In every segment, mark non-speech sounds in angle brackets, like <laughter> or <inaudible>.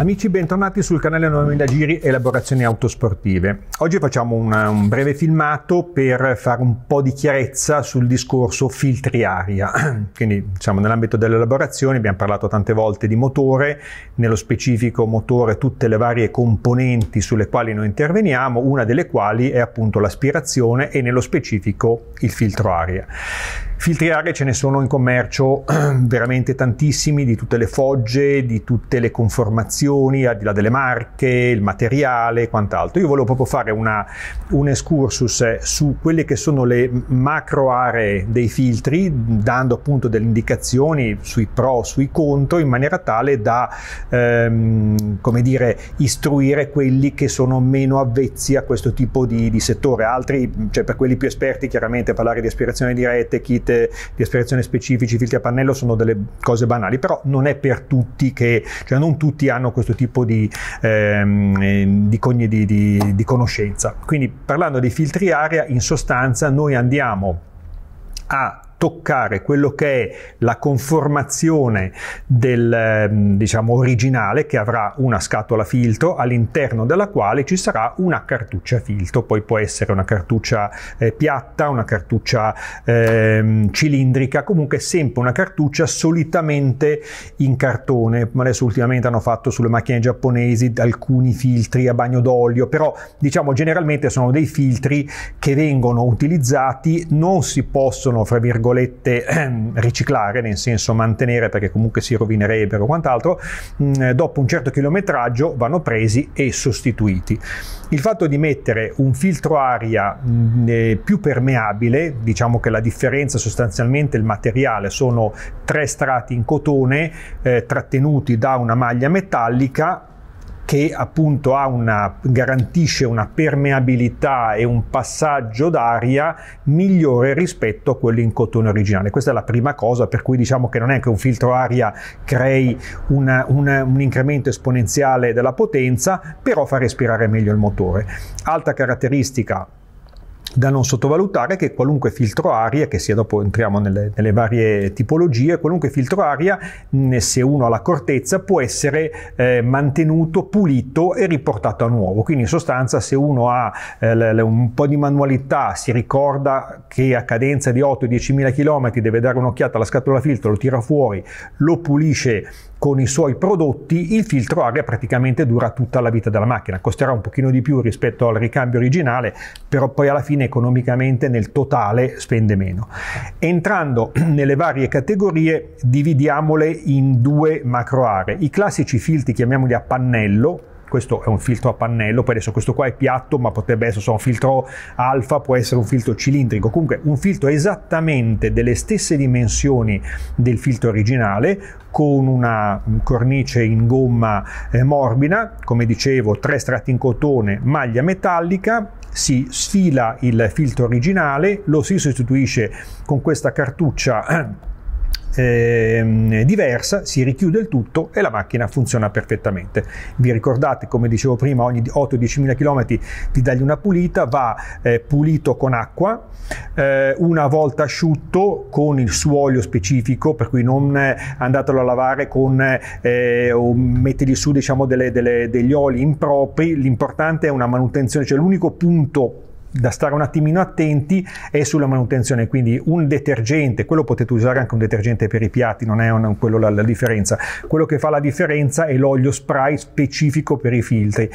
Amici, bentornati sul canale 9000 Giri Elaborazioni Autosportive. Oggi facciamo un, un, breve filmato per fare un po' di chiarezza sul discorso filtri aria. <clears throat> Quindi, diciamo, nell'ambito delle elaborazioni abbiamo parlato tante volte di motore, nello specifico motore tutte le varie componenti sulle quali noi interveniamo, una delle quali è appunto l'aspirazione e nello specifico il filtro aria. Filtri aria ce ne sono in commercio <clears throat> veramente tantissimi, di tutte le fogge, di tutte le conformazioni regioni, al di là delle marche, il materiale e quant'altro. Io volevo proprio fare una, un excursus eh, su quelle che sono le macro aree dei filtri, dando appunto delle indicazioni sui pro, sui contro, in maniera tale da, ehm, come dire, istruire quelli che sono meno avvezzi a questo tipo di, di settore. Altri, cioè per quelli più esperti, chiaramente parlare di aspirazione diretta, kit di aspirazione specifici, filtri a pannello sono delle cose banali, però non è per tutti che, cioè non tutti hanno questo questo tipo di, ehm, di, cogn- di, di conoscenza. Quindi parlando dei filtri aria, in sostanza noi andiamo a toccare quello che è la conformazione del ehm, diciamo originale che avrà una scatola filtro all'interno della quale ci sarà una cartuccia filtro poi può essere una cartuccia eh, piatta una cartuccia eh, cilindrica comunque sempre una cartuccia solitamente in cartone adesso ultimamente hanno fatto sulle macchine giapponesi alcuni filtri a bagno d'olio però diciamo generalmente sono dei filtri che vengono utilizzati non si possono fra virgolette virgolette, ehm, <clears throat> riciclare, nel senso mantenere perché comunque si rovinerebbero o quant'altro, mm, dopo un certo chilometraggio vanno presi e sostituiti. Il fatto di mettere un filtro aria mh, mm, eh, più permeabile, diciamo che la differenza sostanzialmente il materiale sono tre strati in cotone eh, trattenuti da una maglia metallica che appunto una, garantisce una permeabilità e un passaggio d'aria migliore rispetto a quello in cotone originale. Questa è la prima cosa, per cui diciamo che non è che un filtro aria crei una, una, un incremento esponenziale della potenza, però fa respirare meglio il motore. Altra caratteristica da non sottovalutare che qualunque filtro aria, che sia dopo entriamo nelle, nelle varie tipologie, qualunque filtro aria, se uno ha la cortezza, può essere eh, mantenuto, pulito e riportato a nuovo. Quindi in sostanza se uno ha eh, l- un po' di manualità, si ricorda che a cadenza di 8-10 mila km deve dare un'occhiata alla scatola filtro, lo tira fuori, lo pulisce con i suoi prodotti il filtro aria praticamente dura tutta la vita della macchina, costerà un pochino di più rispetto al ricambio originale, però poi alla fine economicamente nel totale spende meno. Entrando <clears throat> nelle varie categorie dividiamole in due macro aree, i classici filtri chiamiamoli a pannello, questo è un filtro a pannello, poi adesso questo qua è piatto, ma potrebbe essere so, un filtro alfa, può essere un filtro cilindrico, comunque un filtro esattamente delle stesse dimensioni del filtro originale, con una cornice in gomma eh, morbida, come dicevo, tre strati in cotone, maglia metallica, si sfila il filtro originale, lo si sostituisce con questa cartuccia eh, eh, diversa, si richiude il tutto e la macchina funziona perfettamente. Vi ricordate, come dicevo prima, ogni 8-10 mila km ti dagli una pulita, va eh, pulito con acqua, eh, una volta asciutto con il suo olio specifico, per cui non andatelo a lavare con eh, o mettergli su diciamo, delle, delle, degli oli impropri, l'importante è una manutenzione, cioè l'unico punto da stare un attimino attenti è sulla manutenzione, quindi un detergente, quello potete usare anche un detergente per i piatti, non è un, quello la, la, differenza, quello che fa la differenza è l'olio spray specifico per i filtri.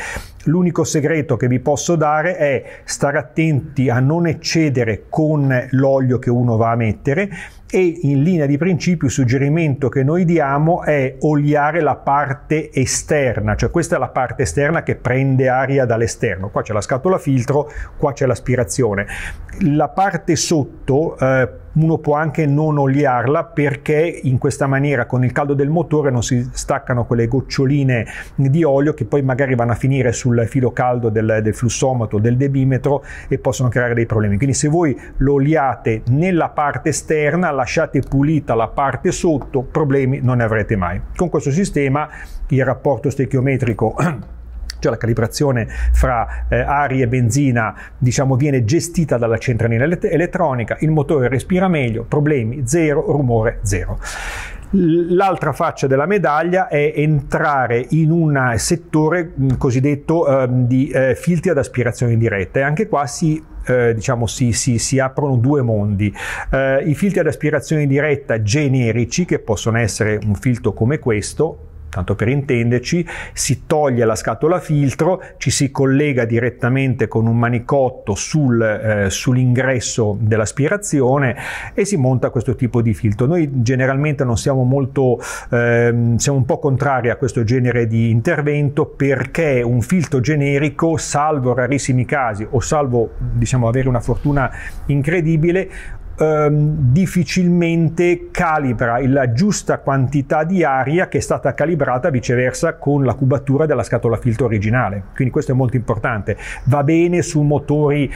L'unico segreto che vi posso dare è stare attenti a non eccedere con l'olio che uno va a mettere e in linea di principio il suggerimento che noi diamo è oliare la parte esterna, cioè questa è la parte esterna che prende aria dall'esterno, qua c'è la scatola filtro, qua c'è l'aspirazione. La parte sotto eh, uno può anche non oliarla perché in questa maniera con il caldo del motore non si staccano quelle goccioline di olio che poi magari vanno a finire sul filo caldo del, del flussometro, del debimetro e possono creare dei problemi. Quindi se voi lo oliate nella parte esterna, la lasciate pulita la parte sotto, problemi non ne avrete mai. Con questo sistema il rapporto stechiometrico <clears throat> cioè la calibrazione fra eh, aria e benzina diciamo, viene gestita dalla centralina elettronica, il motore respira meglio, problemi zero, rumore zero. L'altra faccia della medaglia è entrare in un settore mh, mm, cosiddetto eh, di eh, filtri ad aspirazione diretta e anche qua si eh, diciamo, si, si, si, aprono due mondi. Eh, I filtri ad aspirazione diretta generici, che possono essere un filtro come questo, Tanto per intenderci, si toglie la scatola filtro, ci si collega direttamente con un manicotto sul, eh, sull'ingresso dell'aspirazione e si monta questo tipo di filtro. Noi generalmente non siamo molto, ehm, siamo un po' contrari a questo genere di intervento perché un filtro generico, salvo rarissimi casi o salvo diciamo, avere una fortuna incredibile, ehm, difficilmente calibra la giusta quantità di aria che è stata calibrata viceversa con la cubatura della scatola filtro originale. Quindi questo è molto importante. Va bene su motori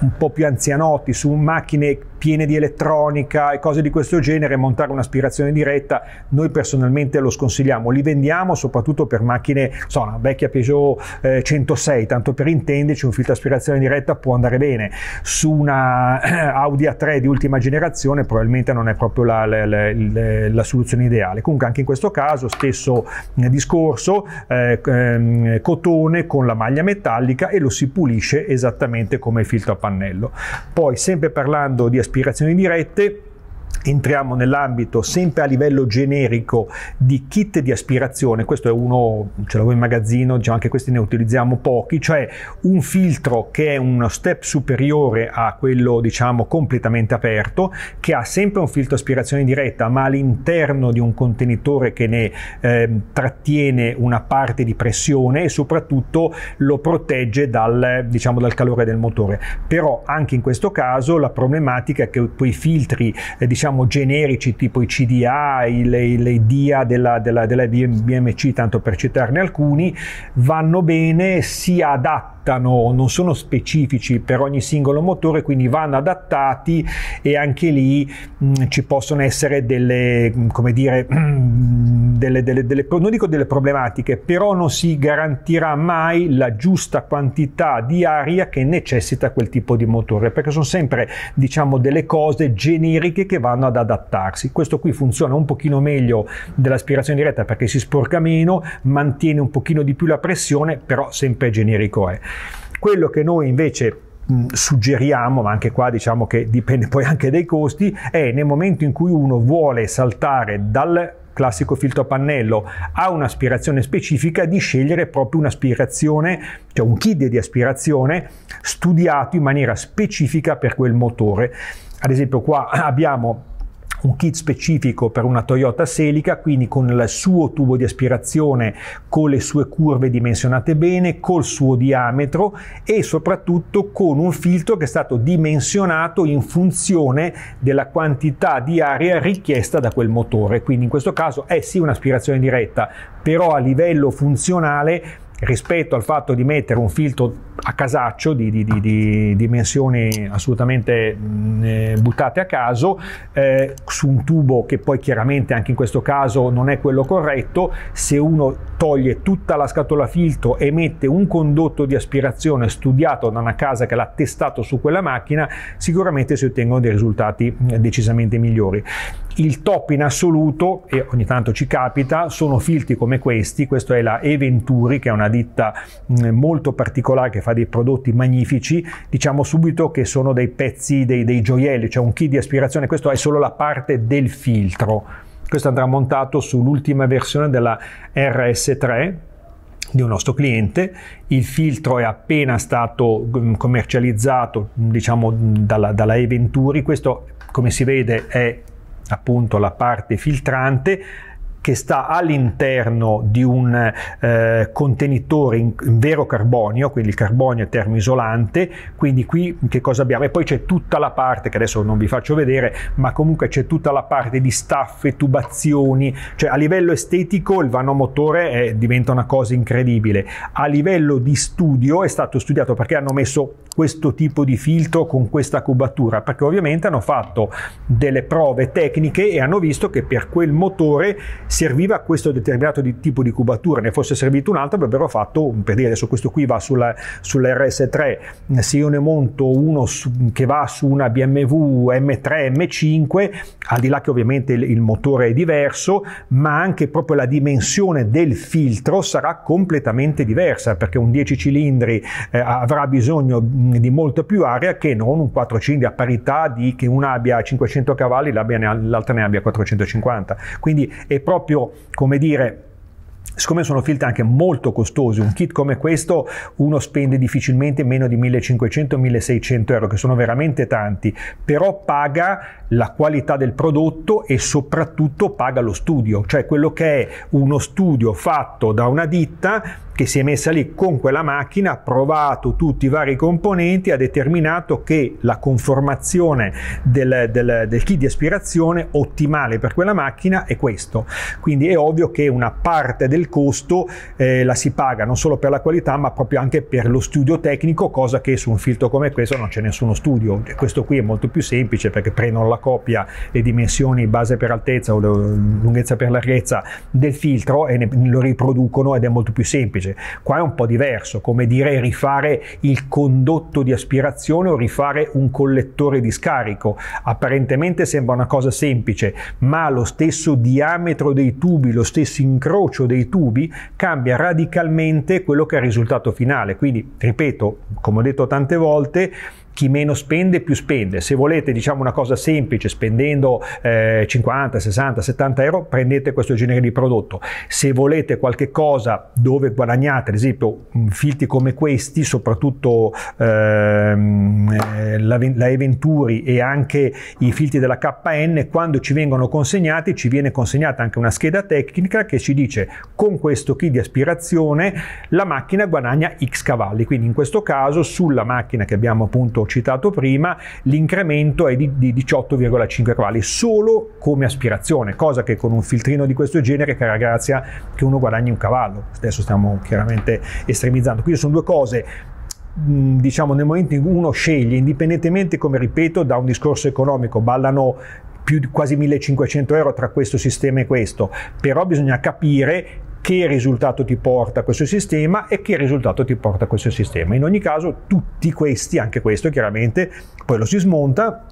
un po' più anzianotti, su macchine piene di elettronica e cose di questo genere, montare un'aspirazione diretta, noi personalmente lo sconsigliamo, li vendiamo soprattutto per macchine, so, una vecchia Peugeot eh, 106, tanto per intenderci un filtro aspirazione diretta può andare bene, su una eh, Audi A3 di ultima generazione probabilmente non è proprio la, la, la, la soluzione ideale, comunque anche in questo caso stesso mm, eh, discorso, ehm, cotone con la maglia metallica e lo si pulisce esattamente come il filtro a pannello. Poi sempre parlando di aspirazioni dirette entriamo nell'ambito sempre a livello generico di kit di aspirazione, questo è uno, ce l'avevo in magazzino, diciamo anche questi ne utilizziamo pochi, cioè un filtro che è uno step superiore a quello diciamo completamente aperto, che ha sempre un filtro aspirazione diretta, ma all'interno di un contenitore che ne eh, trattiene una parte di pressione e soprattutto lo protegge dal, diciamo, dal calore del motore. Però anche in questo caso la problematica è che quei filtri eh, di diciamo generici tipo i CDA, i, DIA della, della, della BMC, tanto per citarne alcuni, vanno bene, si adattano adattano, non sono specifici per ogni singolo motore, quindi vanno adattati e anche lì mh, mm, ci possono essere delle, mm, come dire, <clears throat> delle, delle, delle, non dico delle problematiche, però non si garantirà mai la giusta quantità di aria che necessita quel tipo di motore, perché sono sempre, diciamo, delle cose generiche che vanno ad adattarsi. Questo qui funziona un pochino meglio dell'aspirazione diretta perché si sporca meno, mantiene un pochino di più la pressione, però sempre generico è. Quello che noi invece suggeriamo, ma anche qua diciamo che dipende poi anche dai costi, è nel momento in cui uno vuole saltare dal classico filtro a pannello a un'aspirazione specifica di scegliere proprio un'aspirazione, cioè un kit di aspirazione studiato in maniera specifica per quel motore. Ad esempio qua abbiamo un kit specifico per una Toyota Selica, quindi con il suo tubo di aspirazione, con le sue curve dimensionate bene, col suo diametro e soprattutto con un filtro che è stato dimensionato in funzione della quantità di aria richiesta da quel motore. Quindi in questo caso è sì un'aspirazione diretta, però a livello funzionale rispetto al fatto di mettere un filtro a casaccio di, di, di, di dimensioni assolutamente eh, buttate a caso eh, su un tubo che poi chiaramente anche in questo caso non è quello corretto se uno toglie tutta la scatola filtro e mette un condotto di aspirazione studiato da una casa che l'ha testato su quella macchina, sicuramente si ottengono dei risultati eh, decisamente migliori. Il top in assoluto, e ogni tanto ci capita, sono filtri come questi, Questo è la Eventuri che è una ditta mm, molto particolare che fa dei prodotti magnifici, diciamo subito che sono dei pezzi, dei, dei gioielli, cioè un kit di aspirazione, Questo è solo la parte del filtro questo andrà montato sull'ultima versione della RS3 di un nostro cliente, il filtro è appena stato mm, commercializzato mm, diciamo mm, dalla, dalla Eventuri, questo come si vede è appunto la parte filtrante che sta all'interno di un eh, contenitore in, in, vero carbonio, quindi il carbonio è termoisolante, quindi qui che cosa abbiamo? E poi c'è tutta la parte che adesso non vi faccio vedere, ma comunque c'è tutta la parte di staffe, tubazioni, cioè a livello estetico il vanomotore è, diventa una cosa incredibile, a livello di studio è stato studiato perché hanno messo questo tipo di filtro con questa cubatura, perché ovviamente hanno fatto delle prove tecniche e hanno visto che per quel motore serviva questo determinato di tipo di cubatura, ne fosse servito un altro avrebbero fatto, per dire adesso questo qui va sulla, sull'RS3, se io ne monto uno su, che va su una BMW M3, M5, al di là che ovviamente il, il motore è diverso, ma anche proprio la dimensione del filtro sarà completamente diversa, perché un 10 cilindri eh, avrà bisogno di molta più area che non un 4 cilindri a parità di che una abbia 500 cavalli e l'altra ne abbia 450 quindi è proprio come dire Siccome sono filtri anche molto costosi, un kit come questo uno spende difficilmente meno di 1500-1600 euro, che sono veramente tanti, però paga la qualità del prodotto e soprattutto paga lo studio, cioè quello che è uno studio fatto da una ditta che si è messa lì con quella macchina, ha provato tutti i vari componenti, ha determinato che la conformazione del, del, del kit di aspirazione ottimale per quella macchina è questo. Quindi è ovvio che una parte del costo eh, la si paga non solo per la qualità, ma proprio anche per lo studio tecnico, cosa che su un filtro come questo non c'è nessuno studio. Questo qui è molto più semplice perché prendono la copia le dimensioni base per altezza o lunghezza per larghezza del filtro e ne, lo riproducono ed è molto più semplice. Qua è un po' diverso, come dire rifare il condotto di aspirazione o rifare un collettore di scarico. Apparentemente sembra una cosa semplice, ma lo stesso diametro dei tubi, lo stesso incrocio dei tubi cambia radicalmente quello che è il risultato finale. Quindi, ripeto, come ho detto tante volte, chi meno spende più spende. Se volete diciamo una cosa semplice, spendendo eh, 50, 60, 70 euro, prendete questo genere di prodotto. Se volete qualche cosa dove guadagnate, ad esempio mm, filtri come questi, soprattutto ehm, eh, la, la Eventuri e anche i filtri della KN, quando ci vengono consegnati ci viene consegnata anche una scheda tecnica che ci dice con questo kit di aspirazione la macchina guadagna X cavalli. Quindi in questo caso sulla macchina che abbiamo appunto citato prima, l'incremento è di, di 18,5 cavalli solo come aspirazione, cosa che con un filtrino di questo genere, cara grazia, che uno guadagni un cavallo. Adesso stiamo chiaramente estremizzando. Quindi sono due cose mm, diciamo nel momento in cui uno sceglie indipendentemente come ripeto da un discorso economico ballano più di quasi 1500 euro tra questo sistema e questo però bisogna capire che risultato ti porta questo sistema e che risultato ti porta questo sistema. In ogni caso tutti questi, anche questo chiaramente, poi lo si smonta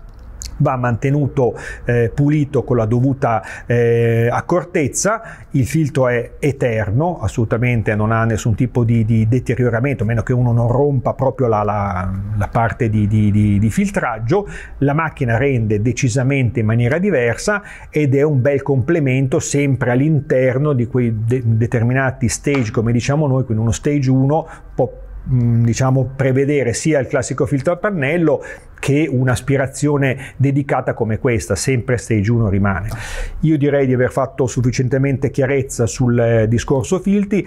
va mantenuto eh, pulito con la dovuta eh, accortezza, il filtro è eterno, assolutamente non ha nessun tipo di, di deterioramento, a meno che uno non rompa proprio la, la, la parte di, di, di, filtraggio, la macchina rende decisamente in maniera diversa ed è un bel complemento sempre all'interno di quei de- determinati stage, come diciamo noi, quindi uno stage 1 può diciamo, prevedere sia il classico filtro a pannello che un'aspirazione dedicata come questa, sempre stage 1 rimane. Io direi di aver fatto sufficientemente chiarezza sul eh, discorso filtri,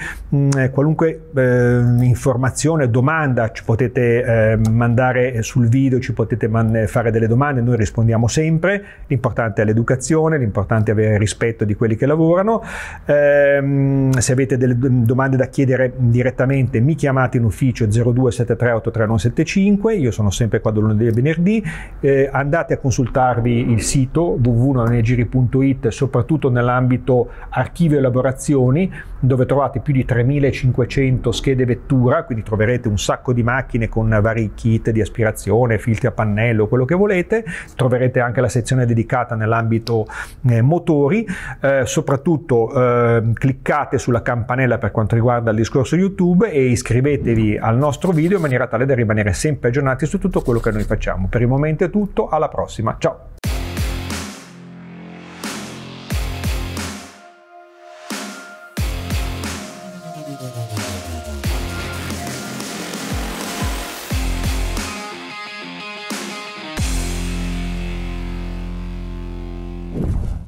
eh, qualunque eh, informazione, domanda ci potete eh, mandare sul video, ci potete fare delle domande, noi rispondiamo sempre, l'importante è l'educazione, l'importante è avere rispetto di quelli che lavorano, ehm, se avete delle domande da chiedere direttamente mi chiamate in ufficio, l'ufficio 0273839175, io sono sempre qua da lunedì e venerdì, eh, andate a consultarvi il sito www.negiri.it soprattutto nell'ambito archivio e elaborazioni dove trovate più di 3500 schede vettura, quindi troverete un sacco di macchine con vari kit di aspirazione, filtri a pannello, quello che volete, troverete anche la sezione dedicata nell'ambito eh, motori, eh, soprattutto eh, cliccate sulla campanella per quanto riguarda il discorso YouTube e iscrivetevi al nostro video in maniera tale da rimanere sempre aggiornati su tutto quello che noi facciamo. Per il momento è tutto, alla prossima, ciao!